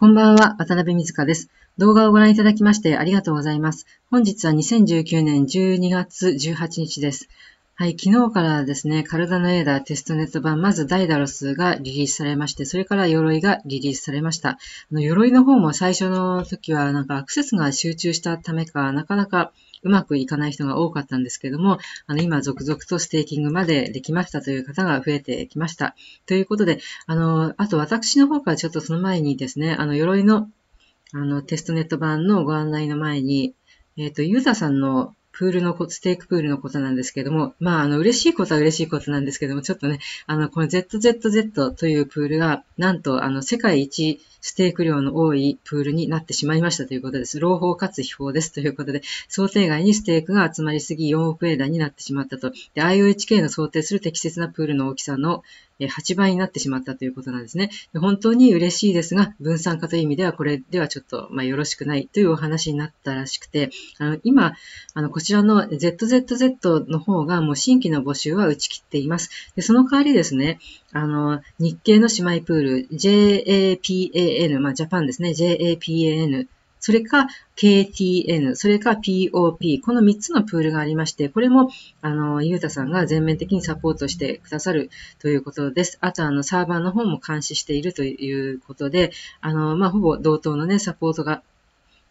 こんばんは、渡辺水香です。動画をご覧いただきましてありがとうございます。本日は2019年12月18日です。はい、昨日からですね、体のエーダーテストネット版、まずダイダロスがリリースされまして、それから鎧がリリースされました。あの鎧の方も最初の時はなんかアクセスが集中したためか、なかなかうまくいかない人が多かったんですけども、あの、今、続々とステーキングまでできましたという方が増えてきました。ということで、あの、あと私の方からちょっとその前にですね、あの、鎧の、あの、テストネット版のご案内の前に、えっ、ー、と、ユーザさんのプールのこステークプールのことなんですけども、まあ、あの、嬉しいことは嬉しいことなんですけども、ちょっとね、あの、この ZZZ というプールが、なんと、あの、世界一ステーク量の多いプールになってしまいましたということです。朗報かつ秘宝ですということで、想定外にステークが集まりすぎ4億円台になってしまったと。で、IOHK の想定する適切なプールの大きさの8倍になってしまったということなんですね。本当に嬉しいですが、分散化という意味ではこれではちょっと、まあ、よろしくないというお話になったらしくて、あの今、あのこちらの ZZZ の方がもう新規の募集は打ち切っています。でその代わりですね、あの、日系の姉妹プール、JAPAN、まあ、ジャパンですね、JAPAN、それか KTN、それか POP、この3つのプールがありまして、これも、あの、ゆうたさんが全面的にサポートしてくださるということです。あと、あの、サーバーの方も監視しているということで、あの、まあ、ほぼ同等のね、サポートが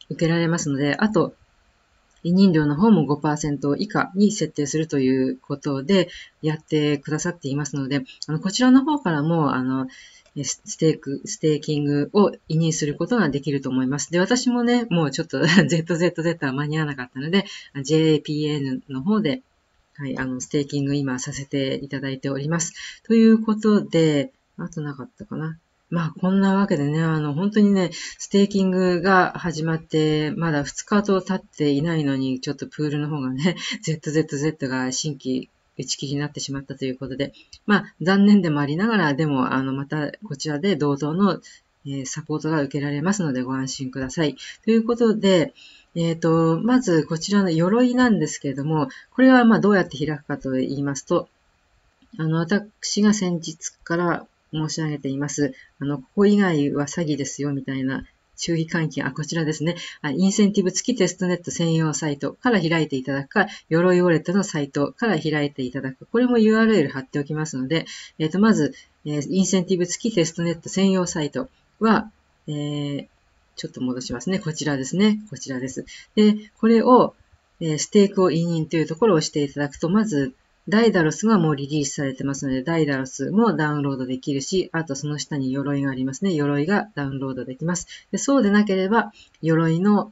受けられますので、あと、任料の方も5%以下に設定するということでやってくださっていますので、あのこちらの方からも、あの、ステーク、ステーキングを委任することができると思います。で、私もね、もうちょっと ZZZ は間に合わなかったので、JPN の方で、はい、あの、ステーキング今させていただいております。ということで、あとなかったかな。まあこんなわけでね、あの本当にね、ステーキングが始まってまだ2日と経っていないのに、ちょっとプールの方がね、ZZZ が新規打ち切りになってしまったということで、まあ残念でもありながら、でもあのまたこちらで同等のサポートが受けられますのでご安心ください。ということで、えっ、ー、と、まずこちらの鎧なんですけれども、これはまあどうやって開くかと言いますと、あの、私が先日から申し上げています。あの、ここ以外は詐欺ですよ、みたいな注意喚起、あ、こちらですね。インセンティブ付きテストネット専用サイトから開いていただくか、鎧ウォレットのサイトから開いていただく。これも URL 貼っておきますので、えっ、ー、と、まず、えー、インセンティブ付きテストネット専用サイトは、えー、ちょっと戻しますね。こちらですね。こちらです。で、これを、えー、ステークを委任というところを押していただくと、まず、ダイダロスがもうリリースされてますので、ダイダロスもダウンロードできるし、あとその下に鎧がありますね。鎧がダウンロードできます。でそうでなければ、鎧の、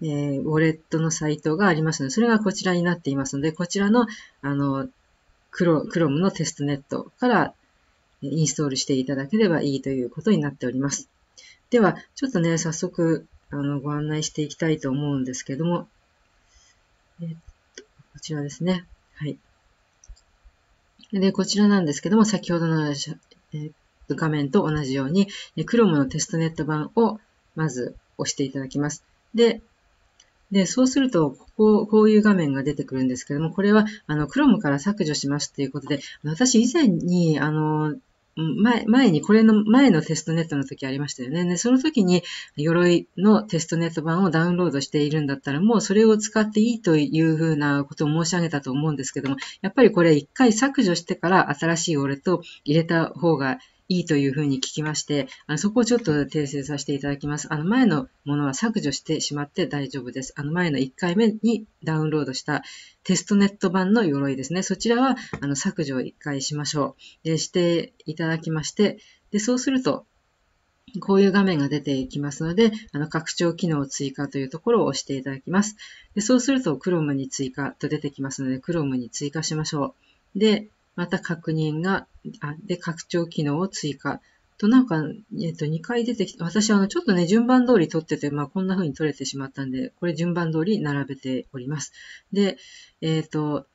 えー、ウォレットのサイトがありますので、それがこちらになっていますので、こちらの、あの、クロクロムのテストネットからインストールしていただければいいということになっております。では、ちょっとね、早速、あの、ご案内していきたいと思うんですけども、えっと、こちらですね。はい。で、こちらなんですけども、先ほどの、画面と同じように、クロムのテストネット版をまず押していただきます。で、で、そうすると、ここ、こういう画面が出てくるんですけども、これは、あの、Chrome から削除しますということで、私以前に、あの、前、前に、これの前のテストネットの時ありましたよね。で、その時に、鎧のテストネット版をダウンロードしているんだったら、もうそれを使っていいというふうなことを申し上げたと思うんですけども、やっぱりこれ一回削除してから新しいウォレットを入れた方がいいというふうに聞きまして、あのそこをちょっと訂正させていただきます。あの前のものは削除してしまって大丈夫です。あの前の1回目にダウンロードしたテストネット版の鎧ですね。そちらはあの削除を1回しましょう。でしていただきまして、でそうすると、こういう画面が出てきますので、あの拡張機能追加というところを押していただきます。でそうすると Chrome に追加と出てきますので、Chrome に追加しましょう。で、また確認があで、拡張機能を追加。と、なんか、えっと、2回出てきて、私、あの、ちょっとね、順番通り撮ってて、まあ、こんな風に撮れてしまったんで、これ順番通り並べております。で、えっ、ー、と、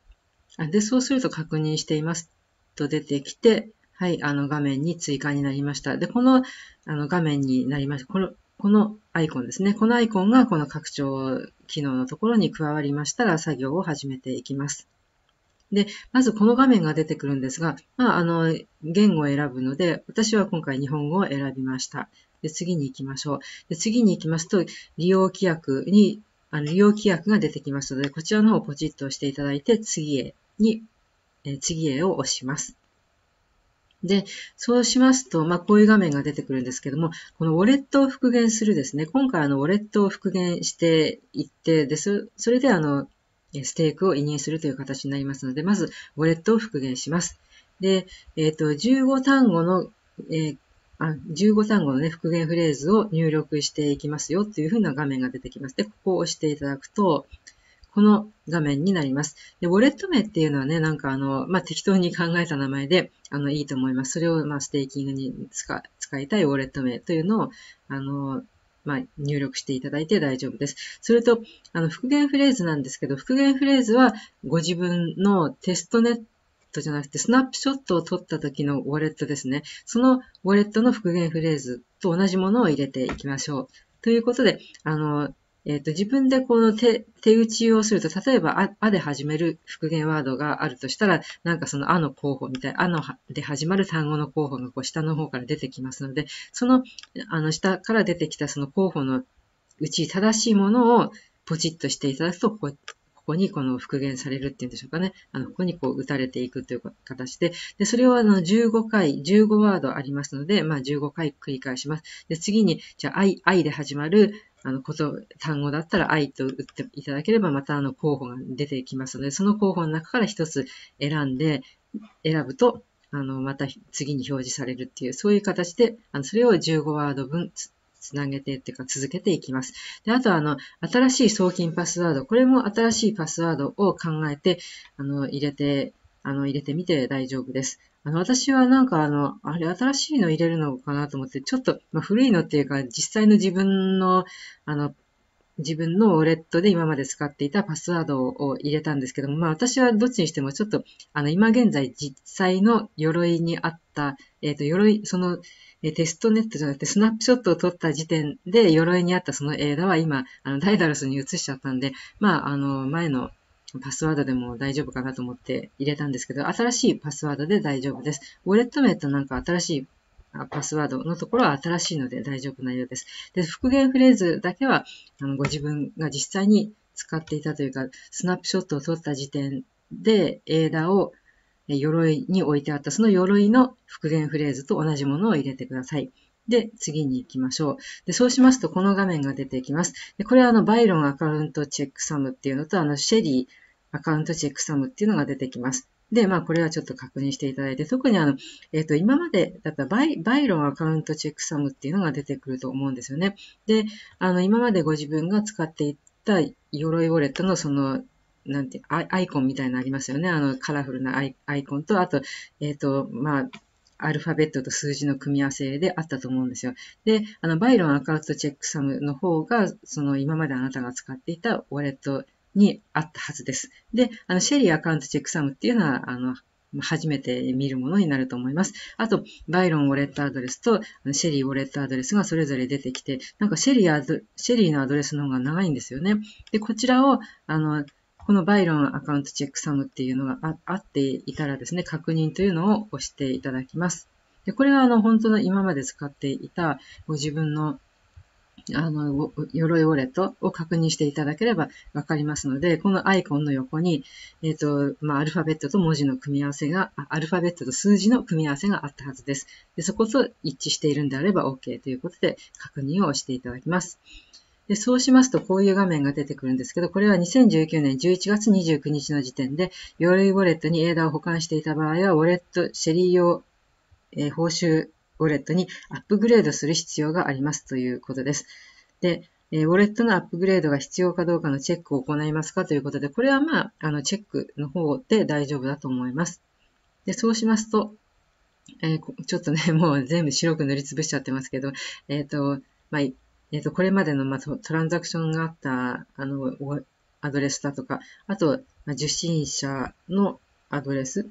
で、そうすると確認していますと出てきて、はい、あの、画面に追加になりました。で、この、あの、画面になりました。この、このアイコンですね。このアイコンが、この拡張機能のところに加わりましたら、作業を始めていきます。で、まずこの画面が出てくるんですが、まあ、あの、言語を選ぶので、私は今回日本語を選びました。で、次に行きましょう。で、次に行きますと、利用規約に、あの、利用規約が出てきますので、こちらの方をポチッと押していただいて、次へに、え次へを押します。で、そうしますと、まあ、こういう画面が出てくるんですけども、このウォレットを復元するですね、今回あの、ウォレットを復元していって、で、それであの、ステークを委任するという形になりますので、まず、ウォレットを復元します。で、えっ、ー、と、15単語の、えーあ15単語の、ね、復元フレーズを入力していきますよというふうな画面が出てきます。で、ここを押していただくと、この画面になります。で、ウォレット名っていうのはね、なんかあの、まあ、適当に考えた名前で、あの、いいと思います。それを、まあ、ステーキングに使いたいウォレット名というのを、あの、まあ、入力していただいて大丈夫です。それと、あの、復元フレーズなんですけど、復元フレーズはご自分のテストネットじゃなくて、スナップショットを撮った時のウォレットですね。そのウォレットの復元フレーズと同じものを入れていきましょう。ということで、あの、えっ、ー、と、自分でこの手、手打ちをすると、例えば、あ、あで始める復元ワードがあるとしたら、なんかそのあの候補みたいあので始まる単語の候補がこう下の方から出てきますので、その、あの下から出てきたその候補のうち正しいものをポチッとしていただくと、ここここにこの復元されるっていうんでしょうかね。あの、ここにこう打たれていくという形で、で、それをあの15回、15ワードありますので、まあ15回繰り返します。で、次に、じゃあ、I、I で始まるあの、こと、単語だったら愛と打っていただければ、またあの候補が出てきますので、その候補の中から一つ選んで、選ぶと、あの、また次に表示されるっていう、そういう形で、あの、それを15ワード分つ、つなげてっていうか続けていきます。で、あとあの、新しい送金パスワード、これも新しいパスワードを考えて、あの、入れてあの、入れてみて大丈夫です。あの、私はなんかあの、あれ新しいの入れるのかなと思って、ちょっと、まあ、古いのっていうか、実際の自分の、あの、自分のウォレットで今まで使っていたパスワードを入れたんですけども、まあ私はどっちにしてもちょっと、あの、今現在実際の鎧にあった、えっ、ー、と、鎧、その、えテストネットじゃなくてスナップショットを撮った時点で鎧にあったその映画は今、あのダイダルスに移しちゃったんで、まあ、あの、前のパスワードでも大丈夫かなと思って入れたんですけど、新しいパスワードで大丈夫です。ウォレット名となんか新しいパスワードのところは新しいので大丈夫なようです。で、復元フレーズだけは、あのご自分が実際に使っていたというか、スナップショットを撮った時点で、枝を鎧に置いてあった、その鎧の復元フレーズと同じものを入れてください。で、次に行きましょう。で、そうしますと、この画面が出てきます。で、これはあの、バイロンアカウントチェックサムっていうのと、あの、シェリーアカウントチェックサムっていうのが出てきます。で、まあ、これはちょっと確認していただいて、特にあの、えっ、ー、と、今までだったバイバイロンアカウントチェックサムっていうのが出てくると思うんですよね。で、あの、今までご自分が使っていった鎧ウォレットのその、なんてアイコンみたいなのありますよね。あの、カラフルなアイコンと、あと、えっ、ー、と、まあ、アルファベットと数字の組み合わせであったと思うんですよ。で、あの、バイロンアカウントチェックサムの方が、その今まであなたが使っていたウォレットにあったはずです。で、あの、シェリーアカウントチェックサムっていうのは、あの、初めて見るものになると思います。あと、バイロンウォレットアドレスとシェリーウォレットアドレスがそれぞれ出てきて、なんかシェリーシェリーのアドレスの方が長いんですよね。で、こちらを、あの、このバイロンアカウントチェックサムっていうのがあっていたらですね、確認というのを押していただきます。でこれはあの本当の今まで使っていたご自分のあの、鎧ウォレットを確認していただければわかりますので、このアイコンの横に、えっ、ー、と、まあ、アルファベットと文字の組み合わせが、アルファベットと数字の組み合わせがあったはずです。でそこと一致しているんであれば OK ということで確認をしていただきます。で、そうしますとこういう画面が出てくるんですけど、これは2019年11月29日の時点で、用類ウォレットにエーダを保管していた場合は、ウォレット、シェリー用、えー、報酬ウォレットにアップグレードする必要がありますということです。で、えウォレットのアップグレードが必要かどうかのチェックを行いますかということで、これはまあ、あの、チェックの方で大丈夫だと思います。で、そうしますと、えー、ちょっとね、もう全部白く塗りつぶしちゃってますけど、えっ、ー、と、まあ、えっ、ー、と、これまでの、まあ、トランザクションがあった、あの、アドレスだとか、あと、受信者のアドレス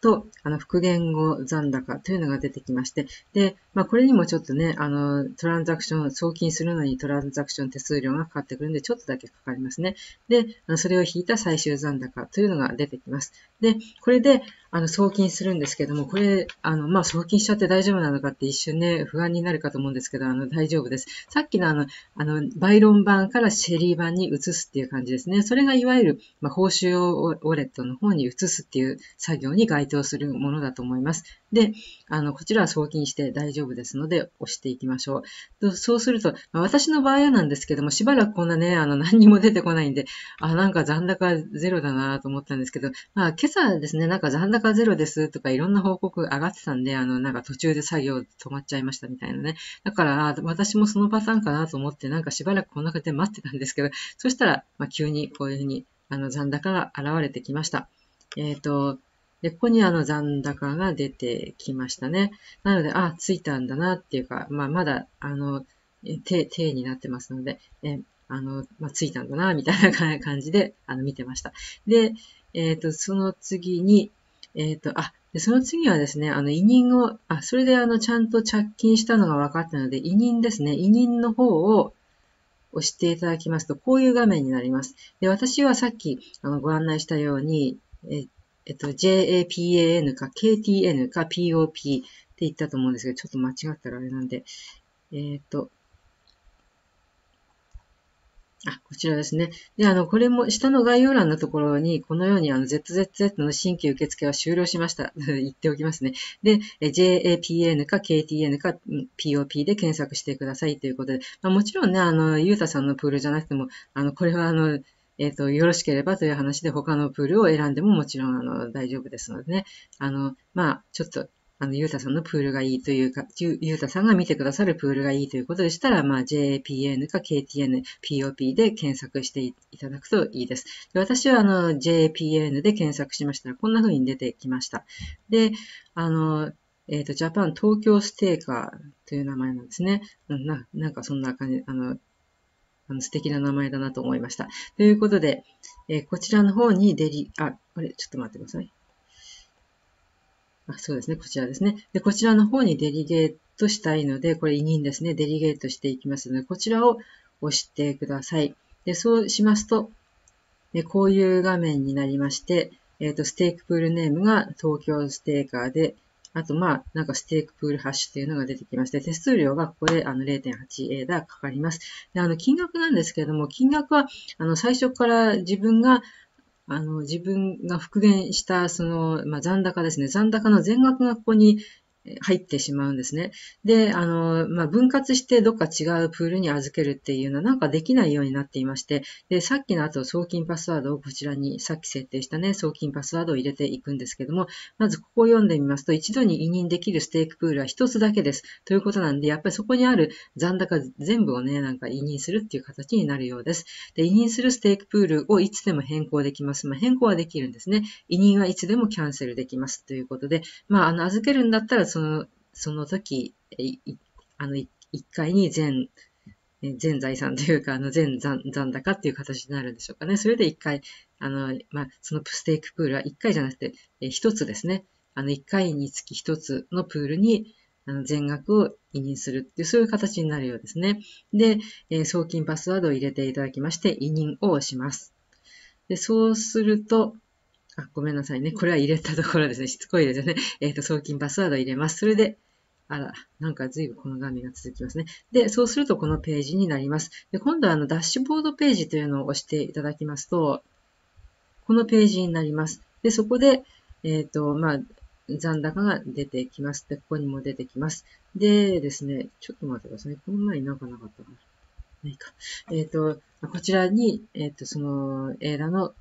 と、あの、復元後残高というのが出てきまして、で、まあ、これにもちょっとね、あの、トランザクション、送金するのにトランザクション手数料がかかってくるんで、ちょっとだけかかりますね。で、それを引いた最終残高というのが出てきます。で、これで、あの、送金するんですけども、これ、あの、まあ、送金しちゃって大丈夫なのかって一瞬ね、不安になるかと思うんですけど、あの、大丈夫です。さっきのあの、あの、バイロン版からシェリー版に移すっていう感じですね。それがいわゆる、まあ、報酬をウォレットの方に移すっていう作業に該当するものだと思います。で、あの、こちらは送金して大丈夫ですので、押していきましょう。そうすると、まあ、私の場合はなんですけども、しばらくこんなね、あの、何にも出てこないんで、あ、なんか残高ゼロだなと思ったんですけど、まあ、今朝ですね、なんか残高ゼロですとか、いろんな報告上がってたんで、あの、なんか途中で作業止まっちゃいましたみたいなね。だから、私もそのパターンかなと思って、なんかしばらくこんな感じで待ってたんですけど、そしたら、まあ、急にこういうふうに、あの、残高が現れてきました。えっ、ー、と、で、ここにあの残高が出てきましたね。なので、あ、ついたんだなっていうか、まあ、まだ、あの、手、手になってますので、えあの、まあ、ついたんだな、みたいな感じで、あの、見てました。で、えっ、ー、と、その次に、えっ、ー、と、あ、で、その次はですね、あの、委任を、あ、それであの、ちゃんと着金したのが分かったので、委任ですね、委任の方を押していただきますと、こういう画面になります。で、私はさっき、あの、ご案内したように、ええっと、JAPAN か KTN か POP って言ったと思うんですけど、ちょっと間違ったらあれなんで、えっと、あ、こちらですね。で、あの、これも、下の概要欄のところに、このように、あの、ZZZ の新規受付は終了しました。言っておきますね。で、JAPN か KTN か POP で検索してくださいということで、まあ、もちろんね、あの、ゆうたさんのプールじゃなくても、あの、これは、あの、えっ、ー、と、よろしければという話で他のプールを選んでももちろんあの大丈夫ですのでね。あの、まあ、ちょっと、あの、ゆうたさんのプールがいいというか、ゆうたさんが見てくださるプールがいいということでしたら、まあ、JPN か KTN、POP で検索していただくといいです。で私は、あの、JPN で検索しましたら、こんな風に出てきました。で、あの、えっ、ー、と、ジャパン東京ステーカーという名前なんですね。ななんかそんな感じ、あの、あの素敵な名前だなと思いました。ということで、えー、こちらの方にデリ、あ、あれ、ちょっと待ってください。あそうですね、こちらですね。で、こちらの方にデリゲートしたいので、これ委任ですね、デリゲートしていきますので、こちらを押してください。で、そうしますと、えこういう画面になりまして、えっ、ー、と、ステークプールネームが東京ステーカーで、あと、まあ、なんかステークプールハッシュっていうのが出てきまして、手数料がここであの0.8ダーかかります。で、あの、金額なんですけれども、金額は、あの、最初から自分が、あの、自分が復元した、その、まあ、残高ですね。残高の全額がここに、入ってしまうんですね。で、あの、まあ、分割してどっか違うプールに預けるっていうのはなんかできないようになっていまして、で、さっきの後、送金パスワードをこちらに、さっき設定したね、送金パスワードを入れていくんですけども、まずここを読んでみますと、一度に委任できるステークプールは一つだけです。ということなんで、やっぱりそこにある残高全部をね、なんか委任するっていう形になるようです。で、委任するステークプールをいつでも変更できます。まあ、変更はできるんですね。委任はいつでもキャンセルできます。ということで、まあ、あの、預けるんだったらその、その時、あの、1回に全、全財産というか、あの、全残残高っていう形になるんでしょうかね。それで1回、あの、まあ、そのステークプールは1回じゃなくて、1つですね。あの、1回につき1つのプールに、あの全額を委任するっていう、そういう形になるようですね。で、え送金パスワードを入れていただきまして、委任を押します。で、そうすると、あ、ごめんなさいね。これは入れたところですね。しつこいですよね。えっ、ー、と、送金パスワード入れます。それで、あら、なんか随分この画面が続きますね。で、そうするとこのページになります。で、今度はあのダッシュボードページというのを押していただきますと、このページになります。で、そこで、えっ、ー、と、まあ、残高が出てきます。で、ここにも出てきます。でですね、ちょっと待ってください。この前になんかなかったかな。ないか。えっ、ー、と、こちらに、えっ、ー、と、その、エーラの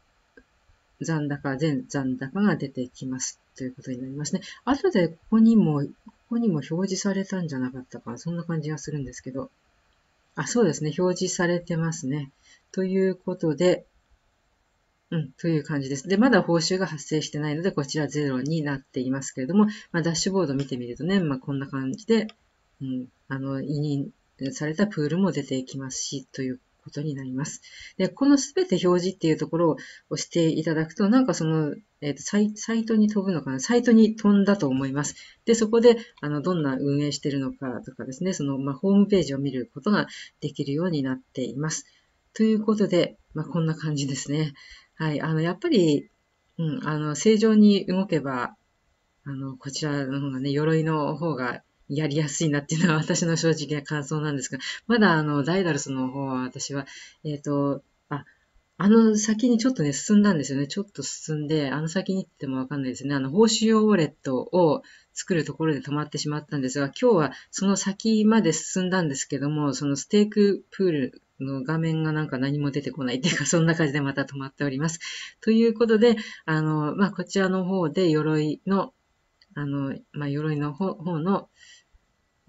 残高、全残高が出てきますということになりますね。後でここにも、ここにも表示されたんじゃなかったか、そんな感じがするんですけど。あ、そうですね。表示されてますね。ということで、うん、という感じです。で、まだ報酬が発生してないので、こちら0になっていますけれども、まあ、ダッシュボード見てみるとね、まあ、こんな感じで、うん、あの、委任されたプールも出てきますし、ということになります。で、このすべて表示っていうところを押していただくと、なんかその、えっ、ー、とサイ、サイトに飛ぶのかなサイトに飛んだと思います。で、そこで、あの、どんな運営してるのかとかですね、その、まあ、ホームページを見ることができるようになっています。ということで、まあ、こんな感じですね。はい。あの、やっぱり、うん、あの、正常に動けば、あの、こちらの方がね、鎧の方がやりやすいなっていうのは私の正直な感想なんですが、まだあの、ダイダルスの方は私は、えっ、ー、と、あ、あの先にちょっとね、進んだんですよね。ちょっと進んで、あの先に行ってもわかんないですね。あの、報酬用ウォレットを作るところで止まってしまったんですが、今日はその先まで進んだんですけども、そのステークプールの画面がなんか何も出てこないっていうか、そんな感じでまた止まっております。ということで、あの、まあ、こちらの方で鎧の、あの、まあ、鎧の方の、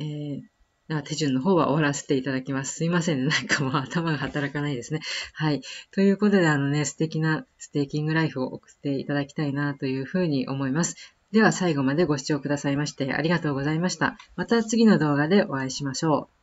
えー、手順の方は終わらせていただきます。すいませんね。なんかもう頭が働かないですね。はい。ということで、あのね、素敵なステーキングライフを送っていただきたいなというふうに思います。では最後までご視聴くださいましてありがとうございました。また次の動画でお会いしましょう。